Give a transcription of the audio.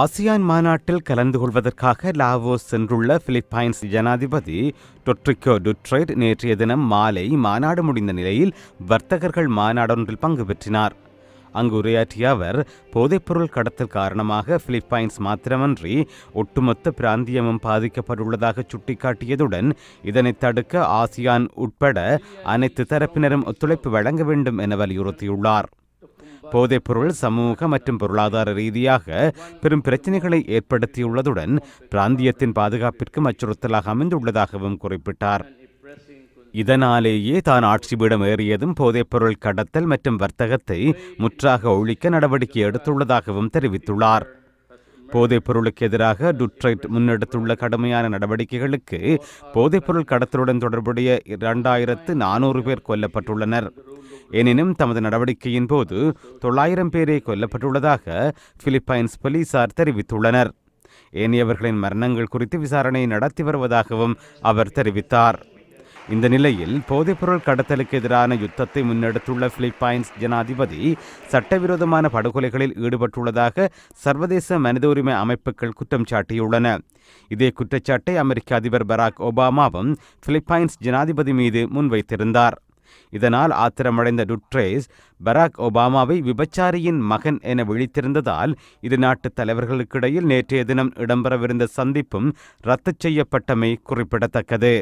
ASEAN மாநாட்டில் கலந்து கொள்வதற்காக லாவோஸ் சென்றுள்ள பிலிப்பைன்ஸ் ஜனாதிபதி டொட்ரிகோ டுட்ரைட் நேற்றைய தினம் மாலை மாநாடு முடிந்த நிலையில் வர்த்தகர்கள் மாநாடொன்றில் பங்கு பெற்றினார் அங்கு உரையாற்றிய அவர் போதைப்பொருள் கடத்தல் காரணமாக பிலிப்பைன்ஸ் மாத்திரமன்றி ஒட்டுமொத்த பிராந்தியமும் பாதிக்கப்பட்டுள்ளதாக சுட்டிக்காட்டியதுடன் இதனை தடுக்க ஆசியான் உட்பட அனைத்து தரப்பினரும் ஒத்துழைப்பு வழங்க வேண்டும் என வலியுறுத்தியுள்ளார் போதைப்பொருள் சமூக மற்றும் பொருளாதார ரீதியாக பெரும் பிரச்சினைகளை ஏற்படுத்தியுள்ளதுடன் பிராந்தியத்தின் பாதுகாப்பிற்கும் அச்சுறுத்தலாக அமைந்துள்ளதாகவும் குறிப்பிட்டார் இதனாலேயே தான் ஆட்சி பீடம் ஏறியதும் போதைப்பொருள் கடத்தல் மற்றும் வர்த்தகத்தை முற்றாக ஒழிக்க நடவடிக்கை எடுத்துள்ளதாகவும் தெரிவித்துள்ளார் போதைப் பொருளுக்கு எதிராக டுட்ரைட் முன்னெடுத்துள்ள கடுமையான நடவடிக்கைகளுக்கு போதைப் பொருள் கடத்தலுடன் தொடர்புடைய இரண்டாயிரத்து நானூறு பேர் கொல்லப்பட்டுள்ளனர் எனினும் தமது நடவடிக்கையின் போது தொள்ளாயிரம் பேரே கொல்லப்பட்டுள்ளதாக பிலிப்பைன்ஸ் போலீசார் தெரிவித்துள்ளனர் ஏனையவர்களின் மரணங்கள் குறித்து விசாரணை நடத்தி வருவதாகவும் அவர் தெரிவித்தார் இந்த நிலையில் போதைப்பொருள் கடத்தலுக்கு எதிரான யுத்தத்தை முன்னெடுத்துள்ள பிலிப்பைன்ஸ் ஜனாதிபதி சட்டவிரோதமான படுகொலைகளில் ஈடுபட்டுள்ளதாக சர்வதேச மனித உரிமை அமைப்புகள் குற்றம் சாட்டியுள்ளன இதே குற்றச்சாட்டை அமெரிக்க அதிபர் பராக் ஒபாமாவும் பிலிப்பைன்ஸ் ஜனாதிபதி மீது முன்வைத்திருந்தார் இதனால் ஆத்திரமடைந்த டுட்ரேஸ் பராக் ஒபாமாவை விபச்சாரியின் மகன் என விழித்திருந்ததால் இரு நாட்டு தலைவர்களுக்கிடையில் நேற்றைய தினம் இடம்பெறவிருந்த சந்திப்பும் ரத்து செய்யப்பட்டமை குறிப்பிடத்தக்கது